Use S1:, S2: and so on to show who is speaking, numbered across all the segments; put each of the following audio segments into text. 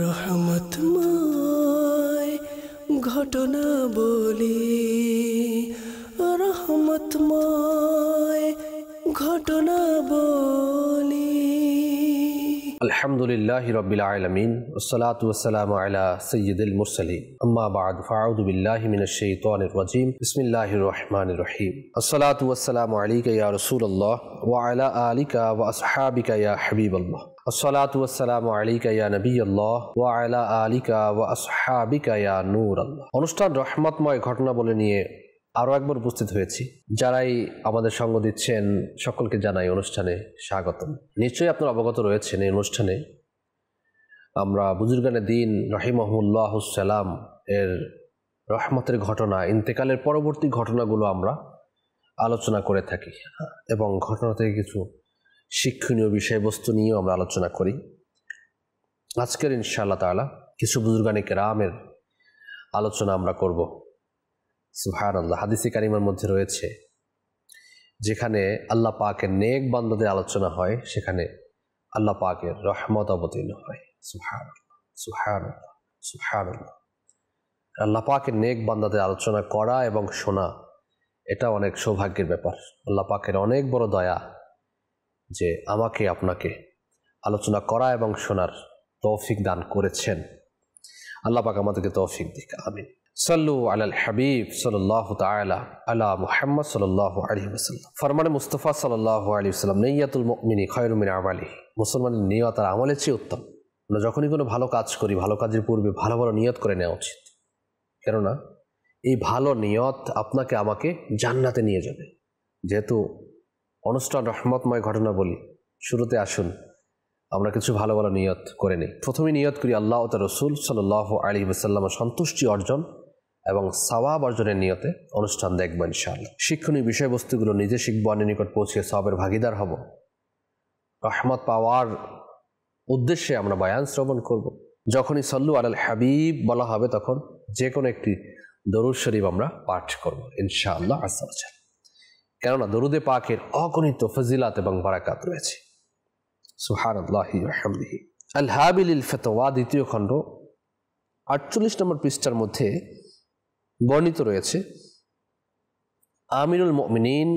S1: রহমত ময় ঘটনা বলি রহমত ময় ঘটনা বলি الحمد لله رب العالمين والصلاة والسلام على سيد المرسلين أما بعد فأعوذ بالله من الشيطان الرجيم بسم الله الرحمن الرحيم الصلاة والسلام عليك يا رسول الله وعلى آلك وأصحابك يا حبيب الله ওয়া অনুষ্ঠান রহমতময় ঘটনা বলে নিয়ে আরও একবার উপস্থিত হয়েছি যারাই আমাদের সঙ্গ দিচ্ছেন সকলকে জানাই অনুষ্ঠানে স্বাগতম নিশ্চয়ই আপনার অবগত রয়েছেন এই অনুষ্ঠানে আমরা বুজুর্গানে দিন রহিমহমুল্লাহ সালাম এর রহমতের ঘটনা ইন্তেকালের পরবর্তী ঘটনাগুলো আমরা আলোচনা করে থাকি হ্যাঁ, এবং ঘটনা থেকে কিছু শিক্ষণীয় বিষয়বস্তু নিয়েও আমরা আলোচনা করি আজকের ইনশাআল্লাহ তালা কিছু বুজুর্গানিক রামের আলোচনা আমরা করব সুহান আল্লাহ হাদিসি কারিমার মধ্যে রয়েছে যেখানে আল্লাহ পাকের নেক বান্দাদের আলোচনা হয় সেখানে আল্লাহ পাকের রহমত অবতীর্ণ হয় সুহান সুহান সুহান আল্লাহ পাকের নেক বান্দাদের আলোচনা করা এবং শোনা এটা অনেক সৌভাগ্যের ব্যাপার আল্লাহ পাকের অনেক বড় দয়া যে আমাকে আপনাকে আলোচনা করা এবং শোনার তৌফিক দান করেছেন আল্লাহ পাক আমাদেরকে তৌফিক দিক আমি সাল্লু আলাল হাবিব সাল্লাহ তালা আলা মুহাম্মদ সাল্লাহ আলী ওসাল্লাম ফরমানে মুস্তফা সাল্লাহ আলী সাল্লাম নৈয়াতুল মিনি খয়রুমিন আমালি মুসলমানের নিয়ত আর আমলের চেয়ে উত্তম আমরা যখনই কোনো ভালো কাজ করি ভালো কাজের পূর্বে ভালো ভালো নিয়ত করে নেওয়া উচিত কেননা এই ভালো নিয়ত আপনাকে আমাকে জান্নাতে নিয়ে যাবে যেহেতু অনুষ্ঠান রহমতময় ঘটনা বলি শুরুতে আসুন আমরা কিছু ভালো ভালো নিয়ত করে নিই প্রথমে নিয়ত করি আল্লাহ তার রসুল সাল আলী সাল্লামের সন্তুষ্টি অর্জন এবং সাওয়াব অর্জনের নিয়তে অনুষ্ঠান দেখবেন ইনশাআল্লাহ শিক্ষণীয় বিষয়বস্তুগুলো নিজে শিখব অন্য নিকট পৌঁছে সবের ভাগিদার হব রহমত পাওয়ার উদ্দেশ্যে আমরা বায়ান শ্রবণ করব। যখনই সল্লু আলাল হাবিব বলা হবে তখন যে কোনো একটি দরুদ শরীফ আমরা পাঠ করব ইনশাআল্লাহ আসাল কেননা দরুদে পাকের অগণিত ফজিলাত এবং বারাকাত রয়েছে সুহান ফেতোয়া দ্বিতীয় খণ্ড আটচল্লিশ নম্বর পৃষ্ঠার মধ্যে বর্ণিত রয়েছে আমিরুল মমিনিন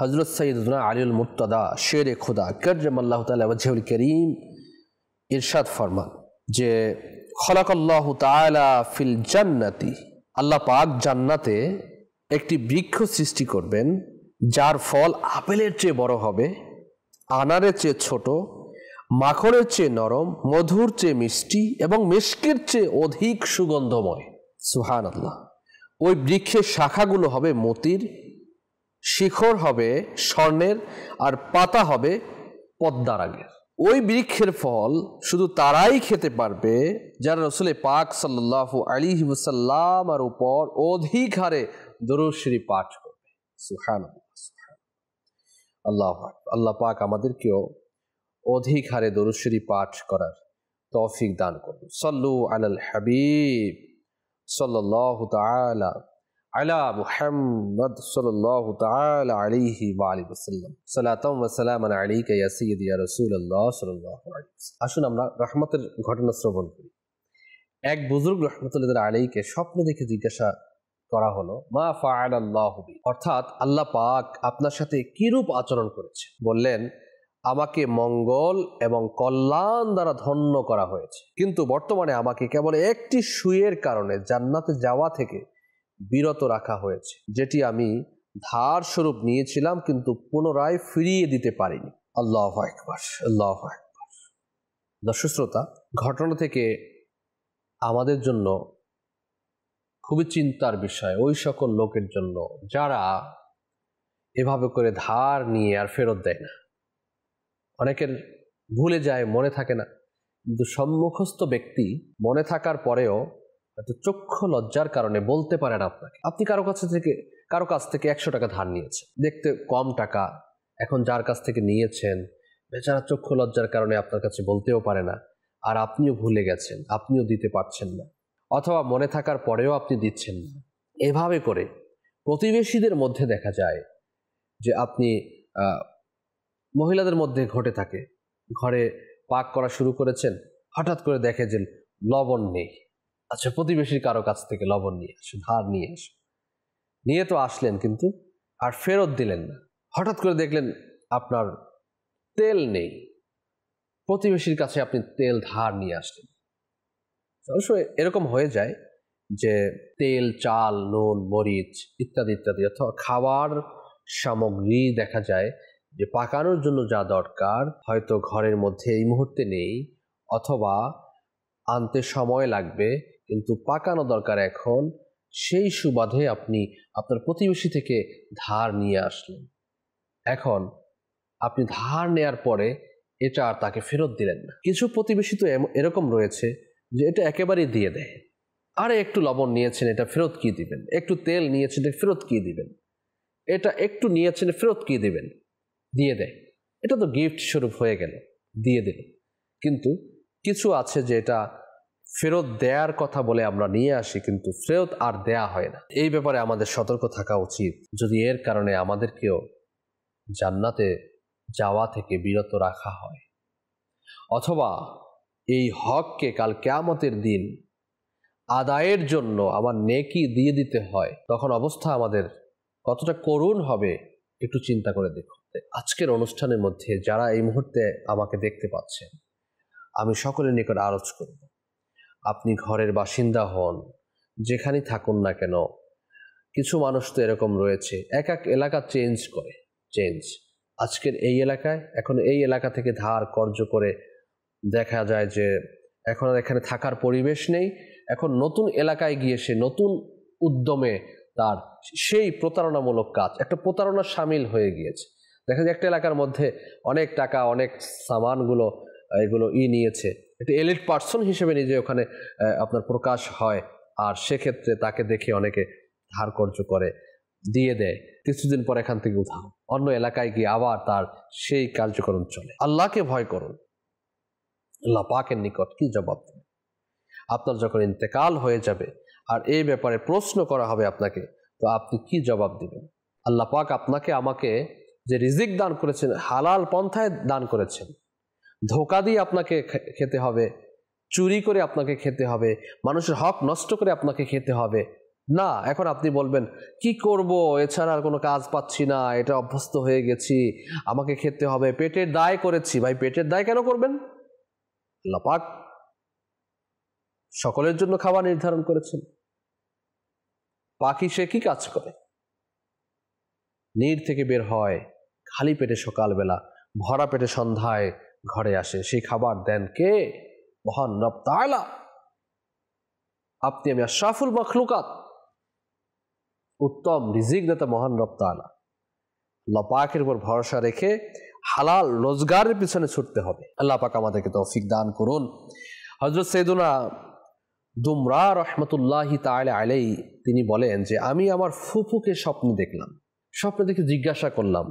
S1: হজরত সঈদুল্লাহ আলিউল মুরতদা শের এ খুদা কেরজমাল্লাহ আল্লাহ করিম ইরশাদ ফরমান যে খলাক তালা ফিল জান্নাতি আল্লাহ পাক জান্নাতে একটি বৃক্ষ সৃষ্টি করবেন যার ফল আপেলের চেয়ে বড় হবে আনারের চেয়ে ছোট মাখনের চেয়ে নরম মধুর চেয়ে মিষ্টি এবং মিষ্কির চেয়ে অধিক সুগন্ধময় সুহান আল্লাহ ওই বৃক্ষের শাখাগুলো হবে মতির শিখর হবে স্বর্ণের আর পাতা হবে পদ্মার আগে ওই বৃক্ষের ফল শুধু তারাই খেতে পারবে যারা রসুলে পাক সাল্লাহ আলী আর উপর অধিক হারে দরুশ্রী পাঠ করবে সুহান আল্লাহ আল্লাহ পাক আমাদেরকেও অধিক হারে দরুশ্রী পাঠ করার তৌফিক দান করবে সল্লু আলাল হাবিব তালা আলা মুহাম্মদ তাআলা আলাইহি ওয়া আলিহি ওয়াসাল্লাম সালাতাম ওয়া সালামান আলাইকা ইয়া সাইয়্যিদি ইয়া রাসূলুল্লাহ আলাইহি আসুন আমরা রহমতের ঘটনা শ্রবণ করি এক বুজুর্গ রহমতুল্লাহ আলাইকে স্বপ্নে দেখে জিজ্ঞাসা করা হলো মা ফায়ালাল্লাহবি অর্থাৎ আল্লাহ পাক আপনার সাথে কিরূপ আচরণ করেছে বললেন আমাকে মঙ্গল এবং কল্যাণ দ্বারা ধন্য করা হয়েছে কিন্তু বর্তমানে আমাকে কেবল একটি সুয়ের কারণে জান্নাতে যাওয়া থেকে বিরত রাখা হয়েছে যেটি আমি ধার স্বরূপ নিয়েছিলাম কিন্তু পুনরায় ফিরিয়ে দিতে পারিনি আল্লাহ একবার আল্লাহ একবার দর্শক শ্রোতা ঘটনা থেকে আমাদের জন্য খুবই চিন্তার বিষয় ওই সকল লোকের জন্য যারা এভাবে করে ধার নিয়ে আর ফেরত দেয় না অনেকের ভুলে যায় মনে থাকে না কিন্তু সম্মুখস্থ ব্যক্তি মনে থাকার পরেও এত চক্ষু লজ্জার কারণে বলতে পারেন আপনাকে আপনি কারো কাছে থেকে কারো কাছ থেকে একশো টাকা ধার নিয়েছেন দেখতে কম টাকা এখন যার কাছ থেকে নিয়েছেন বেচারা চক্ষু লজ্জার কারণে আপনার কাছে বলতেও পারে না আর আপনিও ভুলে গেছেন আপনিও দিতে পারছেন না অথবা মনে থাকার পরেও আপনি দিচ্ছেন না এভাবে করে প্রতিবেশীদের মধ্যে দেখা যায় যে আপনি মহিলাদের মধ্যে ঘটে থাকে ঘরে পাক করা শুরু করেছেন হঠাৎ করে দেখে যে লবণ নেই আচ্ছা প্রতিবেশীর কারো কাছ থেকে লবণ নিয়ে আসো ধার নিয়ে আসো নিয়ে তো আসলেন কিন্তু আর ফেরত দিলেন না হঠাৎ করে দেখলেন আপনার তেল নেই প্রতিবেশীর কাছে আপনি তেল ধার নিয়ে আসলেন অবশ্যই এরকম হয়ে যায় যে তেল চাল নুন মরিচ ইত্যাদি ইত্যাদি অথবা খাওয়ার সামগ্রী দেখা যায় যে পাকানোর জন্য যা দরকার হয়তো ঘরের মধ্যে এই মুহূর্তে নেই অথবা আনতে সময় লাগবে কিন্তু পাকানো দরকার এখন সেই সুবাদে আপনি আপনার প্রতিবেশী থেকে ধার নিয়ে আসলেন এখন আপনি ধার নেয়ার পরে এটা আর তাকে ফেরত দিলেন না কিছু প্রতিবেশী তো এরকম রয়েছে যে এটা একেবারেই দিয়ে দেয় আরে একটু লবণ নিয়েছেন এটা ফেরত কি দিবেন একটু তেল নিয়েছেন এটা ফেরত কি দিবেন এটা একটু নিয়েছেন ফেরত কি দিবেন দিয়ে দেয় এটা তো গিফট স্বরূপ হয়ে গেল দিয়ে দিল কিন্তু কিছু আছে যে এটা ফেরত দেয়ার কথা বলে আমরা নিয়ে আসি কিন্তু ফেরত আর দেয়া হয় না এই ব্যাপারে আমাদের সতর্ক থাকা উচিত যদি এর কারণে আমাদেরকেও জান্নাতে যাওয়া থেকে বিরত রাখা হয় অথবা এই হককে কাল কেয়ামতের দিন আদায়ের জন্য আমার নেকি দিয়ে দিতে হয় তখন অবস্থা আমাদের কতটা করুণ হবে একটু চিন্তা করে দেখুন আজকের অনুষ্ঠানের মধ্যে যারা এই মুহূর্তে আমাকে দেখতে পাচ্ছেন আমি সকলের নিকট আরজ করব আপনি ঘরের বাসিন্দা হন যেখানে থাকুন না কেন কিছু মানুষ তো এরকম রয়েছে এক এক এলাকা চেঞ্জ করে চেঞ্জ আজকের এই এলাকায় এখন এই এলাকা থেকে ধার কর্য করে দেখা যায় যে এখন আর এখানে থাকার পরিবেশ নেই এখন নতুন এলাকায় গিয়ে সে নতুন উদ্যমে তার সেই প্রতারণামূলক কাজ একটা প্রতারণা সামিল হয়ে গিয়েছে দেখা যায় একটা এলাকার মধ্যে অনেক টাকা অনেক সামানগুলো এগুলো ই নিয়েছে একটা এলিট পার্সন হিসেবে নিজে ওখানে আপনার প্রকাশ হয় আর সেক্ষেত্রে তাকে দেখে অনেকে ধার কর্য করে দিয়ে দেয় কিছুদিন পর এখান থেকে উঠাও অন্য এলাকায় গিয়ে আবার তার সেই কার্যক্রম চলে আল্লাহকে ভয় করুন আল্লাহ পাকের নিকট কি জবাব দেবেন আপনার যখন ইন্তেকাল হয়ে যাবে আর এই ব্যাপারে প্রশ্ন করা হবে আপনাকে তো আপনি কি জবাব দেবেন আল্লাহ পাক আপনাকে আমাকে যে রিজিক দান করেছেন হালাল পন্থায় দান করেছেন ধোকা দিয়ে আপনাকে খেতে হবে চুরি করে আপনাকে খেতে হবে মানুষের হক নষ্ট করে আপনাকে খেতে হবে না এখন আপনি বলবেন কি করব এছাড়া আর কোনো কাজ পাচ্ছি না এটা অভ্যস্ত হয়ে গেছি আমাকে খেতে হবে পেটের দায় করেছি ভাই পেটের দায় কেন করবেন লাপাক সকলের জন্য খাবার নির্ধারণ করেছেন পাখি সে কি কাজ করে নীর থেকে বের হয় খালি পেটে সকালবেলা ভরা পেটে সন্ধ্যায় ঘরে আসে সেই খাবার দেন কে মহান রপ্তায়লা আপনি আমি আশরাফুল মখলুকাত উত্তম রিজিক দাতা মহান রপ্তায়লা লপাকের উপর ভরসা রেখে হালাল রোজগারের পিছনে ছুটতে হবে আল্লাহ পাক আমাদেরকে তৌফিক দান করুন হজরত সৈদুনা দুমরা রহমতুল্লাহ তালে আলাই তিনি বলেন যে আমি আমার ফুফুকে স্বপ্ন দেখলাম স্বপ্ন দেখে জিজ্ঞাসা করলাম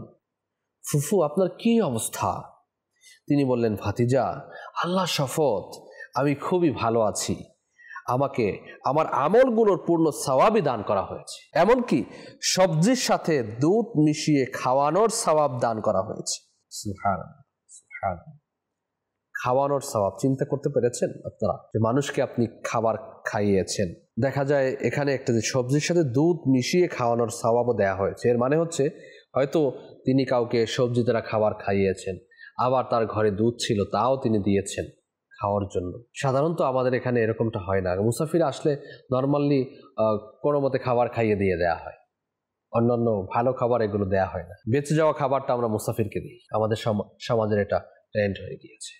S1: ফুফু আপনার কি অবস্থা তিনি বললেন ভাতিজা আল্লাহ শপথ আমি খুবই ভালো আছি আমাকে আমার আমলগুলোর পূর্ণ সওয়াবই দান করা হয়েছে এমনকি সবজির সাথে দুধ মিশিয়ে খাওয়ানোর সওয়াব দান করা হয়েছে খাওয়ানোর স্বভাব চিন্তা করতে পেরেছেন আপনারা যে মানুষকে আপনি খাবার খাইয়েছেন দেখা যায় এখানে একটা যে সবজির সাথে দুধ মিশিয়ে খাওয়ানোর স্বভাবও দেওয়া হয়েছে এর মানে হচ্ছে হয়তো তিনি কাউকে সবজি দ্বারা খাবার খাইয়েছেন আবার তার ঘরে দুধ ছিল তাও তিনি দিয়েছেন খাওয়ার জন্য সাধারণত আমাদের এখানে এরকমটা হয় না মুসাফির আসলে নর্মালি কোনো মতে খাবার খাইয়ে দিয়ে দেওয়া হয় অন্যান্য ভালো খাবার এগুলো দেয়া হয় না বেঁচে যাওয়া খাবারটা আমরা মুসাফিরকে দিই আমাদের সমাজের এটা ট্রেন্ড হয়ে গিয়েছে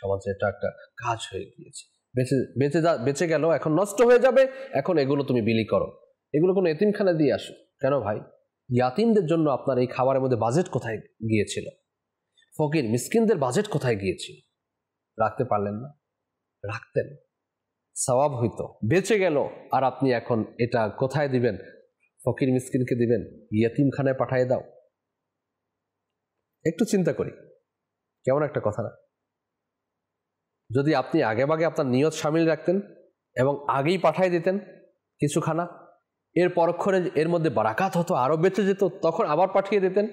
S1: সমাজের এটা একটা কাজ হয়ে গিয়েছে বেঁচে বেঁচে যা বেঁচে গেল এখন নষ্ট হয়ে যাবে এখন এগুলো তুমি বিলি করো এগুলো কোনো এতিমখানা দিয়ে আসো কেন ভাই ইয়াতিমদের জন্য আপনার এই খাবারের মধ্যে বাজেট কোথায় গিয়েছিল ফকির মিসকিনদের বাজেট কোথায় গিয়েছিল রাখতে পারলেন না রাখতেন স্বভাব হইতো বেঁচে গেল আর আপনি এখন এটা কোথায় দিবেন ফকির মিসকিনকে দিবেন ইয়াতিমখানায় পাঠিয়ে দাও একটু চিন্তা করি কেমন একটা কথা না যদি আপনি আগেভাগে আপনার নিয়ত সামিল রাখতেন এবং আগেই পাঠাই দিতেন কিছু খানা এর পরক্ষণে এর মধ্যে বারাকাত হতো আরও বেঁচে যেত তখন আবার পাঠিয়ে দিতেন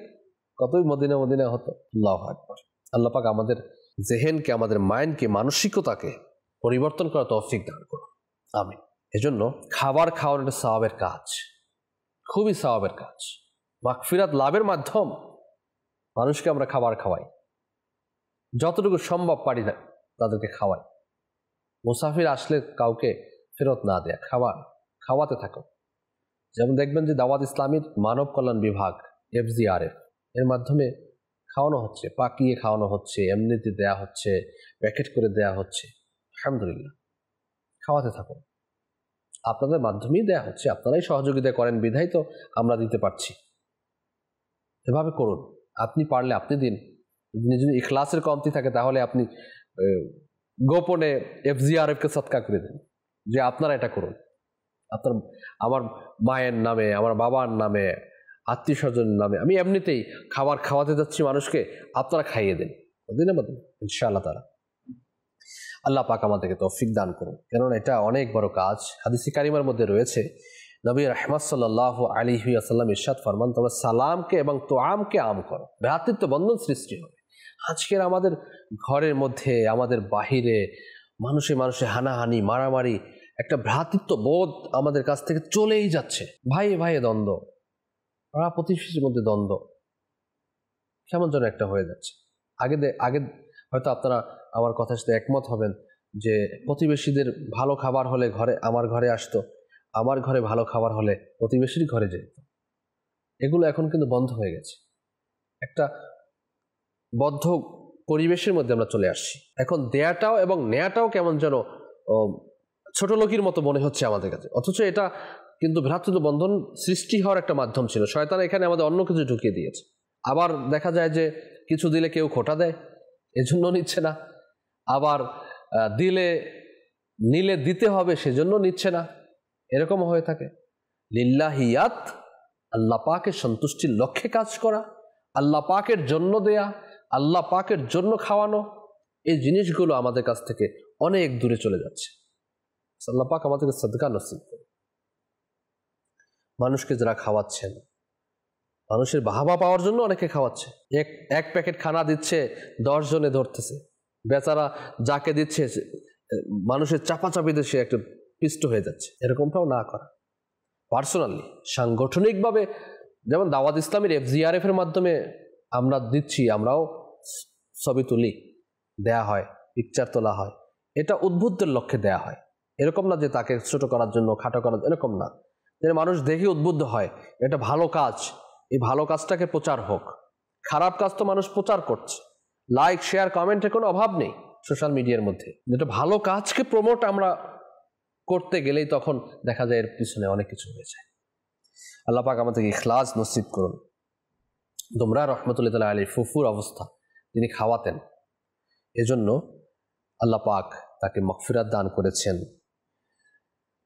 S1: কতই মদিনা মদিনা হতো আল্লাহ একবার আল্লাপাক আমাদের জেহেনকে আমাদের মাইন্ডকে মানসিকতাকে পরিবর্তন করা তৌফিক দান করুন আমি এজন্য খাবার খাওয়ানোটা স্বভাবের কাজ খুবই স্বভাবের কাজ মাকফিরাত লাভের মাধ্যম মানুষকে আমরা খাবার খাওয়াই যতটুকু সম্ভব পারি না তাদেরকে খাওয়াই মুসাফির আসলে কাউকে ফেরত না দেয়া খাবার খাওয়াতে থাকো যেমন দেখবেন যে দাওয়াত ইসলামীর মানব কল্যাণ বিভাগ এফজিআরএফ এর মাধ্যমে খাওয়ানো হচ্ছে পাকিয়ে খাওয়ানো হচ্ছে এমনিতে দেয়া হচ্ছে প্যাকেট করে দেয়া হচ্ছে আলহামদুলিল্লাহ খাওয়াতে থাকো আপনাদের মাধ্যমেই দেয়া হচ্ছে আপনারাই সহযোগিতা করেন বিধাই তো আমরা দিতে পারছি এভাবে করুন আপনি পারলে আপনি দিন যদি যদি ইখলাসের কমতি থাকে তাহলে আপনি গোপনে এফজিআরএফকে সৎকা করে দিন যে আপনারা এটা করুন আপনার আমার মায়ের নামে আমার বাবার নামে আত্মীয় স্বজনের নামে আমি এমনিতেই খাবার খাওয়াতে যাচ্ছি মানুষকে আপনারা খাইয়ে দিন আমাদের ইনশাআল্লাহ তারা আল্লাহ পাক আমাদেরকে তৌফিক দান করুন কেননা এটা অনেক বড় কাজ হাদিসি কারিমার মধ্যে রয়েছে নবী রহমদ সাল্লাহ আলী আসাল্লাম ইরশাদ ফরমান তোমরা সালামকে এবং তোয়ামকে আম করো ভ্রাতৃত্ব বন্ধন সৃষ্টি হবে আজকের আমাদের ঘরের মধ্যে আমাদের বাহিরে মানুষে মানুষে হানাহানি মারামারি একটা ভ্রাতৃত্ব বোধ আমাদের কাছ থেকে চলেই যাচ্ছে ভাই ভাইয়ে দ্বন্দ্ব পাড়া প্রতিবেশীর মধ্যে দ্বন্দ্ব কেমন যেন একটা হয়ে যাচ্ছে আগে আগে হয়তো আপনারা আমার কথার সাথে একমত হবেন যে প্রতিবেশীদের ভালো খাবার হলে ঘরে আমার ঘরে আসতো আমার ঘরে ভালো খাবার হলে প্রতিবেশীর ঘরে যেত এগুলো এখন কিন্তু বন্ধ হয়ে গেছে একটা বদ্ধ পরিবেশের মধ্যে আমরা চলে আসছি এখন দেয়াটাও এবং নেয়াটাও কেমন যেন ছোট লোকের মতো মনে হচ্ছে আমাদের কাছে অথচ এটা কিন্তু ভ্রাতৃত্ব বন্ধন সৃষ্টি হওয়ার একটা মাধ্যম ছিল শয়তান এখানে আমাদের অন্য কিছু ঢুকিয়ে দিয়েছে আবার দেখা যায় যে কিছু দিলে কেউ খোটা দেয় এজন্য নিচ্ছে না আবার দিলে নিলে দিতে হবে সেজন্য নিচ্ছে না এরকম হয়ে থাকে লিল্লাহিয়াত আল্লাহ পাকে সন্তুষ্টির লক্ষ্যে কাজ করা আল্লাহ পাকের জন্য দেয়া আল্লাহ পাকের জন্য খাওয়ানো এই জিনিসগুলো আমাদের কাছ থেকে অনেক দূরে চলে যাচ্ছে আল্লাহ পাক আমাদেরকে সদকা নসিব করে মানুষকে যারা খাওয়াচ্ছেন মানুষের বাহাবা পাওয়ার জন্য অনেকে খাওয়াচ্ছে এক এক প্যাকেট খানা দিচ্ছে দশ জনে ধরতেছে বেচারা যাকে দিচ্ছে মানুষের চাপাচাপিতে সে একটা পিষ্ট হয়ে যাচ্ছে এরকমটাও না করা পার্সোনালি সাংগঠনিকভাবে যেমন দাওয়াত ইসলামের এফজিআরএফ এর মাধ্যমে আমরা দিচ্ছি আমরাও ছবি তুলি দেয়া হয় পিকচার তোলা হয় এটা উদ্বুদ্ধের লক্ষ্যে দেয়া হয় এরকম না যে তাকে ছোট করার জন্য খাটো করার এরকম না যে মানুষ দেখে উদ্বুদ্ধ হয় এটা ভালো কাজ এই ভালো কাজটাকে প্রচার হোক খারাপ কাজ তো মানুষ প্রচার করছে লাইক শেয়ার কমেন্টের কোনো অভাব নেই সোশ্যাল মিডিয়ার মধ্যে যেটা ভালো কাজকে প্রমোট আমরা করতে গেলেই তখন দেখা যায় এর পিছনে অনেক কিছু হয়ে যায় আল্লাহ পাক আমাদেরকে খ্লাস নসিব করুন তোমরা রহমতুল্লাহ তালা আলীর ফুফুর অবস্থা তিনি খাওয়াতেন এজন্য আল্লাহ পাক তাকে মকফিরাত দান করেছেন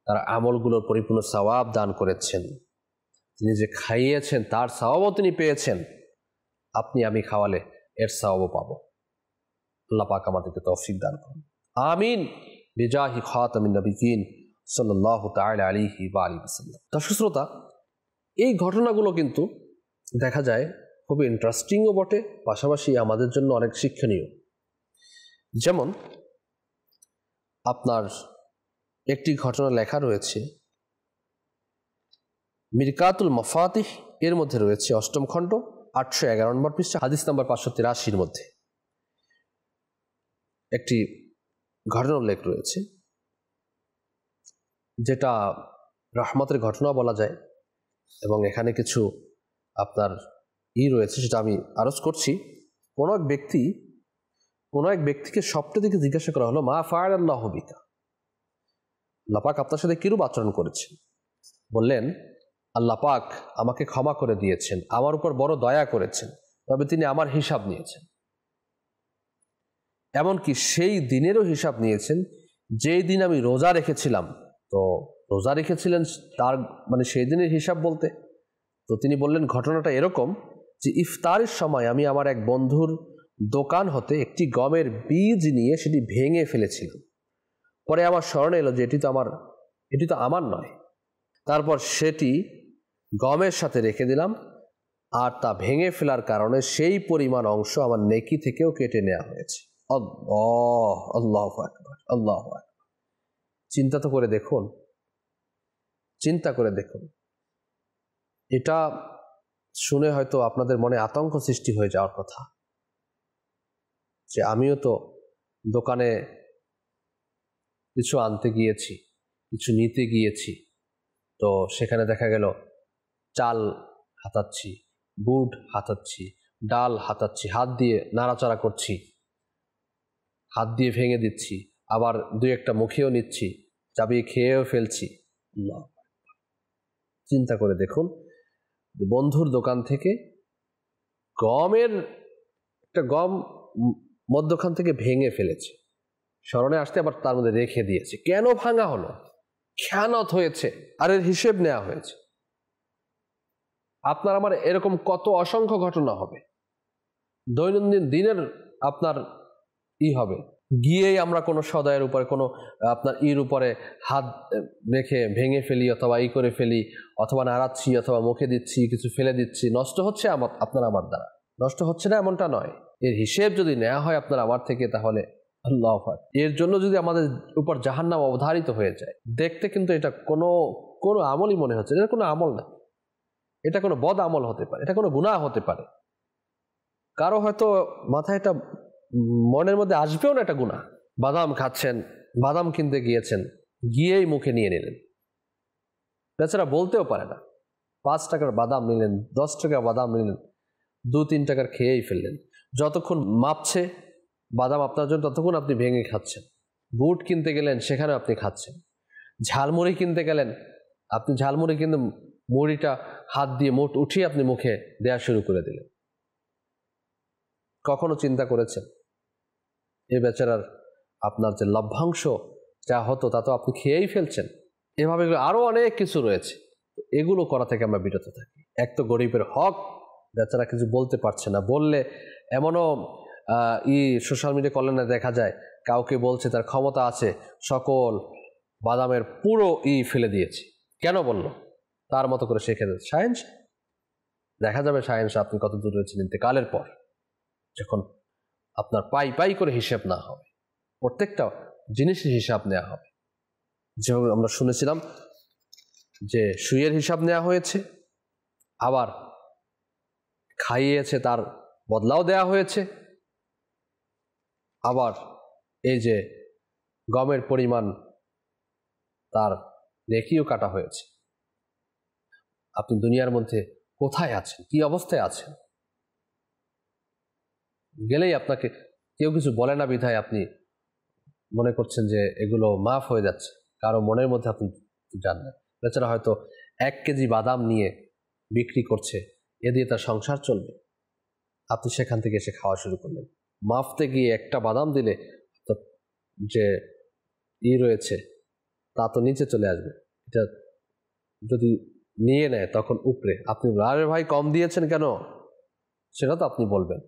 S1: তার আমলগুলোর পরিপূর্ণ সওয়াব দান করেছেন তিনি যে খাইয়েছেন তার সওয়াবও তিনি পেয়েছেন আপনি আমি খাওয়ালে এর সাওয়াবও পাবো আল্লাহ পাক আমাদেরকে তৌফিক দান করুন আমিন বেজাহি খাতামিন নবীন সাল্লাহ তাল আলিহি বা আলী সাল্লাম দর্শক শ্রোতা এই ঘটনাগুলো কিন্তু দেখা যায় খুবই ইন্টারেস্টিংও বটে পাশাপাশি আমাদের জন্য অনেক শিক্ষণীয় যেমন আপনার একটি ঘটনা লেখা রয়েছে মিরকাতুল মফাতিহ এর মধ্যে রয়েছে অষ্টম খণ্ড আটশো এগারো নম্বর পৃষ্ঠা হাদিস নম্বর পাঁচশো তিরাশির মধ্যে একটি ঘটনা উল্লেখ রয়েছে যেটা রহমতের ঘটনা বলা যায় এবং এখানে কিছু আপনার ই রয়েছে সেটা আমি আরজ করছি কোনো এক ব্যক্তি কোনো এক ব্যক্তিকে সবটা দিকে জিজ্ঞাসা করা হলো মা ফায়ার আল্লাহ হবিকা লাপাক আপনার সাথে কিরূপ আচরণ করেছে বললেন আল্লাহ পাক আমাকে ক্ষমা করে দিয়েছেন আমার উপর বড় দয়া করেছেন তবে তিনি আমার হিসাব নিয়েছেন এমনকি সেই দিনেরও হিসাব নিয়েছেন যেই দিন আমি রোজা রেখেছিলাম তো রোজা রেখেছিলেন তার মানে সেই দিনের হিসাব বলতে তো তিনি বললেন ঘটনাটা এরকম যে ইফতারের সময় আমি আমার এক বন্ধুর দোকান হতে একটি গমের বীজ নিয়ে সেটি ভেঙে ফেলেছিলাম পরে আমার স্মরণে এলো যে এটি তো আমার এটি তো আমার নয় তারপর সেটি গমের সাথে রেখে দিলাম আর তা ভেঙে ফেলার কারণে সেই পরিমাণ অংশ আমার নেকি থেকেও কেটে নেওয়া হয়েছে আল্লাহ চিন্তা তো করে দেখুন চিন্তা করে দেখুন এটা শুনে হয়তো আপনাদের মনে আতঙ্ক সৃষ্টি হয়ে যাওয়ার কথা যে আমিও তো দোকানে কিছু আনতে গিয়েছি কিছু নিতে গিয়েছি তো সেখানে দেখা গেল চাল হাতাচ্ছি বুট হাতাচ্ছি ডাল হাতাচ্ছি হাত দিয়ে নাড়াচাড়া করছি হাত দিয়ে ভেঙে দিচ্ছি আবার দু একটা মুখেও নিচ্ছি চাবিয়ে খেয়েও ফেলছি চিন্তা করে দেখুন বন্ধুর দোকান থেকে গমের একটা গম মধ্যখান থেকে ভেঙে ফেলেছে স্মরণে আসতে আবার তার মধ্যে রেখে দিয়েছে কেন ভাঙা হলো খেয়ানত হয়েছে আর এর হিসেব নেওয়া হয়েছে আপনার আমার এরকম কত অসংখ্য ঘটনা হবে দৈনন্দিন দিনের আপনার ই হবে গিয়েই আমরা কোনো সদয়ের উপরে কোনো আপনার ইর উপরে হাত রেখে ভেঙে ফেলি অথবা ই করে ফেলি অথবা নাড়াচ্ছি অথবা মুখে দিচ্ছি কিছু ফেলে দিচ্ছি নষ্ট হচ্ছে আমার আপনার আমার দ্বারা নষ্ট হচ্ছে না এমনটা নয় এর হিসেব যদি নেওয়া হয় আপনার আমার থেকে তাহলে আল্লাহ এর জন্য যদি আমাদের উপর জাহান্নাম অবধারিত হয়ে যায় দেখতে কিন্তু এটা কোনো কোনো আমলই মনে হচ্ছে এটা কোনো আমল না এটা কোনো বদ আমল হতে পারে এটা কোনো গুণা হতে পারে কারো হয়তো মাথায় এটা মনের মধ্যে আসবেও না এটা গুণা বাদাম খাচ্ছেন বাদাম কিনতে গিয়েছেন গিয়েই মুখে নিয়ে নিলেন তাছাড়া বলতেও পারে না পাঁচ টাকার বাদাম নিলেন দশ টাকা বাদাম নিলেন দু তিন টাকার খেয়েই ফেললেন যতক্ষণ মাপছে বাদাম আপনার জন্য ততক্ষণ আপনি ভেঙে খাচ্ছেন বুট কিনতে গেলেন সেখানে আপনি খাচ্ছেন ঝালমুড়ি কিনতে গেলেন আপনি ঝালমুড়ি কিন্তু মুড়িটা হাত দিয়ে মোট উঠিয়ে আপনি মুখে দেয়া শুরু করে দিলেন কখনো চিন্তা করেছেন এ বেচারার আপনার যে লভ্যাংশ যা হতো তা তো আপনি খেয়েই ফেলছেন এভাবে আরও অনেক কিছু রয়েছে এগুলো করা থেকে আমরা বিরত থাকি এক তো গরিবের হক বেচারা কিছু বলতে পারছে না বললে এমনও ই সোশ্যাল মিডিয়া কল্যাণে দেখা যায় কাউকে বলছে তার ক্ষমতা আছে সকল বাদামের পুরো ই ফেলে দিয়েছে কেন বললো তার মতো করে শেখে যাচ্ছে সায়েন্স দেখা যাবে সায়েন্স আপনি কত দূর রয়েছেন ইন্তেকালের পর যখন আপনার পাই পাই করে হিসেব না হবে প্রত্যেকটা জিনিসের হিসাব নেওয়া হবে যেভাবে আমরা শুনেছিলাম যে সুইয়ের হিসাব নেওয়া হয়েছে আবার খাইয়েছে তার বদলাও দেয়া হয়েছে আবার এই যে গমের পরিমাণ তার রেখিও কাটা হয়েছে আপনি দুনিয়ার মধ্যে কোথায় আছেন কি অবস্থায় আছেন গেলেই আপনাকে কেউ কিছু বলে না বিধায় আপনি মনে করছেন যে এগুলো মাফ হয়ে যাচ্ছে কারো মনের মধ্যে আপনি যান না বেচারা হয়তো এক কেজি বাদাম নিয়ে বিক্রি করছে এ দিয়ে তার সংসার চলবে আপনি সেখান থেকে এসে খাওয়া শুরু করলেন মাফতে গিয়ে একটা বাদাম দিলে যে ই রয়েছে তা তো নিচে চলে আসবে এটা যদি নিয়ে নেয় তখন উপরে আপনি আরে ভাই কম দিয়েছেন কেন সেটা তো আপনি বলবেন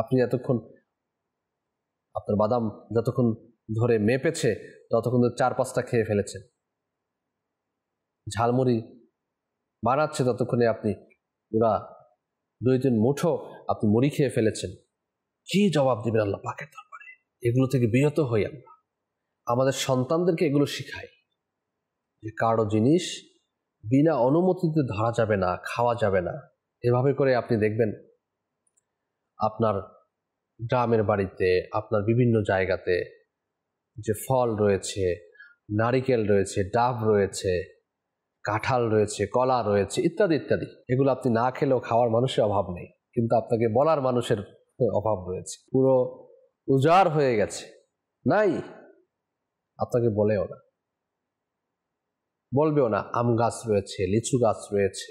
S1: আপনি এতক্ষণ আপনার বাদাম যতক্ষণ ধরে মেপেছে ততক্ষণ চার পাঁচটা খেয়ে ফেলেছেন ঝালমুড়ি বানাচ্ছে ততক্ষণে আপনি ওরা দুই তিন মুঠো আপনি মুড়ি খেয়ে ফেলেছেন কি জবাব দেবেন আল্লাহ পাকের দরবারে এগুলো থেকে বিরত হই আমরা আমাদের সন্তানদেরকে এগুলো শিখাই যে কারো জিনিস বিনা অনুমতিতে ধরা যাবে না খাওয়া যাবে না এভাবে করে আপনি দেখবেন আপনার গ্রামের বাড়িতে আপনার বিভিন্ন জায়গাতে যে ফল রয়েছে নারিকেল রয়েছে ডাব রয়েছে কাঁঠাল রয়েছে কলা রয়েছে ইত্যাদি ইত্যাদি এগুলো আপনি না খেলেও খাওয়ার মানুষের অভাব নেই কিন্তু আপনাকে বলার মানুষের অভাব রয়েছে পুরো উজাড় হয়ে গেছে নাই আপনাকে বলেও না বলবেও না আম গাছ রয়েছে লিচু গাছ রয়েছে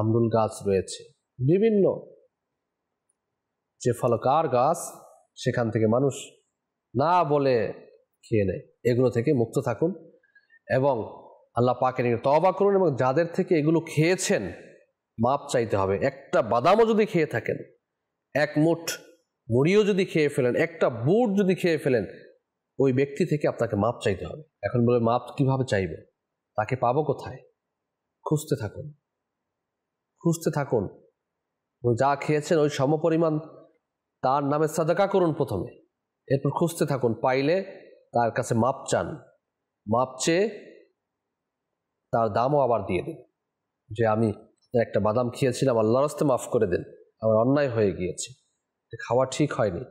S1: আমরুল গাছ রয়েছে বিভিন্ন যে ফলকার গাছ সেখান থেকে মানুষ না বলে খেয়ে নেয় এগুলো থেকে মুক্ত থাকুন এবং আল্লাহ পাকে নিয়ে তবা করুন এবং যাদের থেকে এগুলো খেয়েছেন মাপ চাইতে হবে একটা বাদামও যদি খেয়ে থাকেন এক মুঠ মুড়িও যদি খেয়ে ফেলেন একটা বুট যদি খেয়ে ফেলেন ওই ব্যক্তি থেকে আপনাকে মাপ চাইতে হবে এখন বলে মাপ কিভাবে চাইবে তাকে পাবো কোথায় খুঁজতে থাকুন খুঁজতে থাকুন যা খেয়েছেন ওই সমপরিমাণ তার নামে সাদাকা করুন প্রথমে এরপর খুঁজতে থাকুন পাইলে তার কাছে মাপ চান মাপ চেয়ে তার দামও আবার দিয়ে দিন যে আমি একটা বাদাম খেয়েছিলাম আল্লাহর রাস্তে মাফ করে দিন আমার অন্যায় হয়ে গিয়েছে খাওয়া ঠিক হয়নি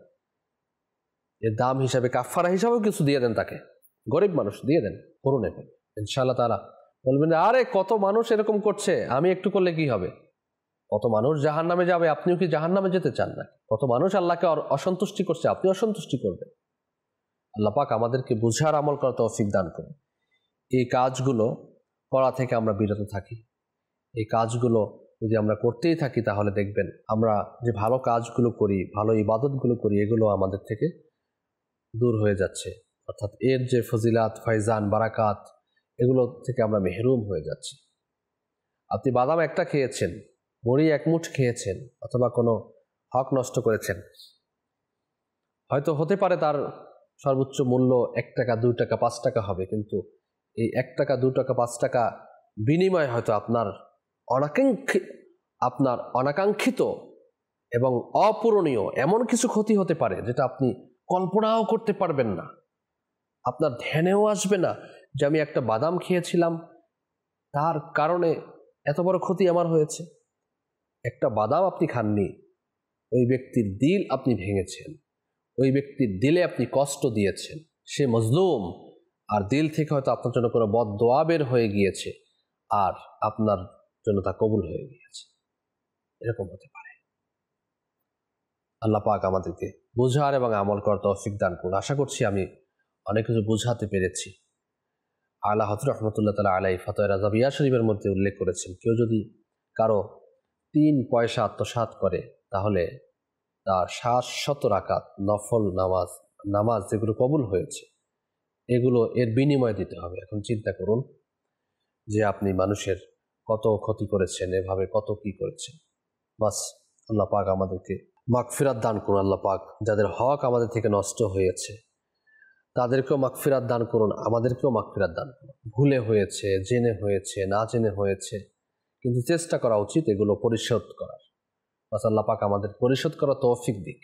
S1: এর দাম হিসাবে কাফারা হিসাবেও কিছু দিয়ে দেন তাকে গরিব মানুষ দিয়ে দেন করুন এখন ইনশাল্লাহ তারা বলবেন আরে কত মানুষ এরকম করছে আমি একটু করলে কি হবে কত মানুষ জাহান নামে যাবে আপনিও কি জাহান নামে যেতে চান না কত মানুষ আল্লাহকে অসন্তুষ্টি করছে আপনি অসন্তুষ্টি করবেন আল্লাহ পাক আমাদেরকে বুঝার আমল করা তৌফিক দান করে এই কাজগুলো করা থেকে আমরা বিরত থাকি এই কাজগুলো যদি আমরা করতেই থাকি তাহলে দেখবেন আমরা যে ভালো কাজগুলো করি ভালো ইবাদতগুলো করি এগুলো আমাদের থেকে দূর হয়ে যাচ্ছে অর্থাৎ এর যে ফজিলাত ফাইজান বারাকাত এগুলো থেকে আমরা মেহরুম হয়ে যাচ্ছি আপনি বাদাম একটা খেয়েছেন বড়ি একমুঠ খেয়েছেন অথবা কোনো হক নষ্ট করেছেন হয়তো হতে পারে তার সর্বোচ্চ মূল্য এক টাকা দুই টাকা পাঁচ টাকা হবে কিন্তু এই এক টাকা দু টাকা পাঁচ টাকা বিনিময়ে হয়তো আপনার অনাকাঙ্ক্ষিত আপনার অনাকাঙ্ক্ষিত এবং অপূরণীয় এমন কিছু ক্ষতি হতে পারে যেটা আপনি কল্পনাও করতে পারবেন না আপনার ধ্যানেও আসবে না যে আমি একটা বাদাম খেয়েছিলাম তার কারণে এত বড় ক্ষতি আমার হয়েছে একটা বাদাম আপনি খাননি ওই ব্যক্তির দিল আপনি ভেঙেছেন ওই ব্যক্তির দিলে আপনি কষ্ট দিয়েছেন সে মজলুম আর দিল থেকে হয়তো আপনার জন্য কোনো বদ বের হয়ে গিয়েছে আর আপনার জন্য তা কবুল হয়ে গিয়েছে এরকম হতে পারে আল্লাহ পাক আমাদেরকে বোঝার এবং আমল করার তৌফিক দান করুন আশা করছি আমি অনেক কিছু বোঝাতে পেরেছি আলা হজর রহমতুল্লাহ তালা আলাই ফতোয় রাজাবিয়া শরীফের মধ্যে উল্লেখ করেছেন কেউ যদি কারো তিন পয়সা আত্মসাত করে তাহলে তার সাত শত রাকাত নফল নামাজ নামাজ যেগুলো কবুল হয়েছে এগুলো এর বিনিময় দিতে হবে এখন চিন্তা করুন যে আপনি মানুষের কত ক্ষতি করেছেন এভাবে কত কি করেছেন বাস আল্লাহ পাক আমাদেরকে মাগফিরাত দান করুন আল্লাহ পাক যাদের হক আমাদের থেকে নষ্ট হয়েছে তাদেরকেও মাকফিরাত দান করুন আমাদেরকেও মাকফিরাত দান করুন ভুলে হয়েছে জেনে হয়েছে না জেনে হয়েছে কিন্তু চেষ্টা করা উচিত এগুলো পরিশোধ করার মাসাল্লা পাক আমাদের পরিশোধ করা তৌফিক দিক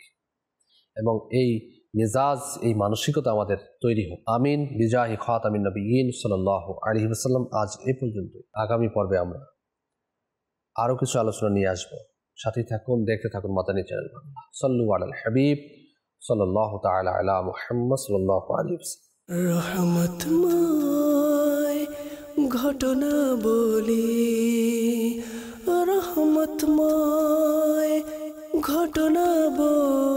S1: এবং এই মেজাজ এই মানসিকতা আমাদের তৈরি হোক আমিন বিজাহি খাত আমিন নবী ইন সাল সাল্লাম আজ এ পর্যন্ত আগামী পর্বে আমরা আরও কিছু আলোচনা নিয়ে আসবো সাথে থাকুন দেখতে থাকুন মাতানি চ্যানেল বাংলা সল্লু আল হাবিব সাল্লাহ তালা আলা মোহাম্মদ সাল্লাহ আলী রহমতময় ঘটনা বলি রহমতময় ঘটনা বলি